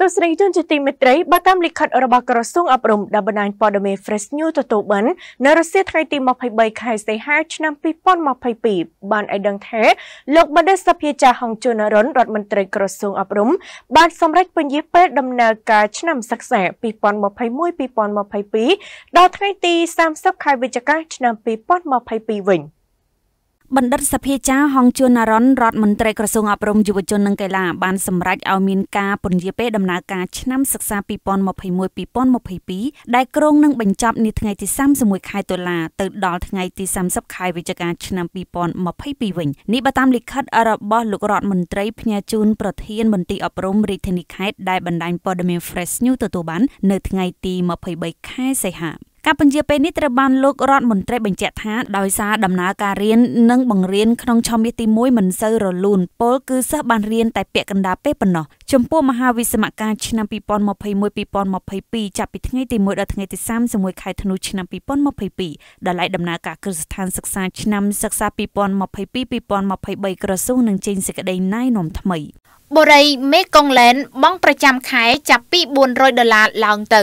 ទស្សនិកជនជាទីមេត្រីបើតាមលិខិតរបស់ក្រសួងអប់រំដែលបណ្ដាញព័ត៌មាន Fresh News ទទួលបាននៅរសៀលថ្ងៃទី23ខែសីហាឆ្នាំ2022បានឲ្យដឹងថាលោកបណ្ឌិតសភាចាហុងជុនរុនរដ្ឋមន្ត្រីក្រសួងអប់រំបានសម្រេចពន្យាពេលដំណើរការឆ្នាំសិក្សា2021-2022ដល់ថ្ងៃទី30ខែវិច្ឆិកា ឆ្នាំ2022វិញ។បណ្ឌិតសភាចារហងជួនណារ៉ុនរដ្ឋមន្ត្រីក្រសួងអប់រំយុវជននិងកីឡាបានសម្រេចឲ្យមានការពន្យាពេលដំណើរការឆ្នាំសិក្សា2021-2022ដែលគ្រោងនឹងបញ្ចប់នាថ្ងៃទី31ខែតុលាទៅដល់ថ្ងៃទី30ខែវិច្ឆិកាឆ្នាំ2022វិញនេះបើតាមលិខិតរបស់លោករដ្ឋមន្ត្រីផ្ញើជូនប្រធានមន្ត្រីអប់រំរាជធានីខេត្តដែលបណ្ដាញព័ត៌មាន Fresh News ទទួលបាននៅថ្ងៃទី23ខែសីហាការពន្យាពេលនេះត្រូវបានលោករដ្ឋមន្ត្រីបញ្ជាក់ថាដោយសារដំណើរការរៀននិងបង្រៀនក្នុងឆមាសទី1មិនសូវរលូនពលគឺសិស្សបានរៀនតែពាក់កណ្ដាលពេលប៉ុណ្ណោះចំពោះមហាវិស្សមការឆ្នាំ2021-2022ចាប់ពីថ្ងៃទី1ដល់ថ្ងៃទី31ខែធ្នូឆ្នាំ2022ដល់ឡែកដំណើរការគ្រឹះស្ថានសិក្សាឆ្នាំសិក្សា2022-2023ក្រសួងនឹងចេញសេចក្តីណែនាំថ្មីបុរីមេកុងឡែនបង់ប្រចាំខែចាប់ពី400ដុល្លារឡើងទៅ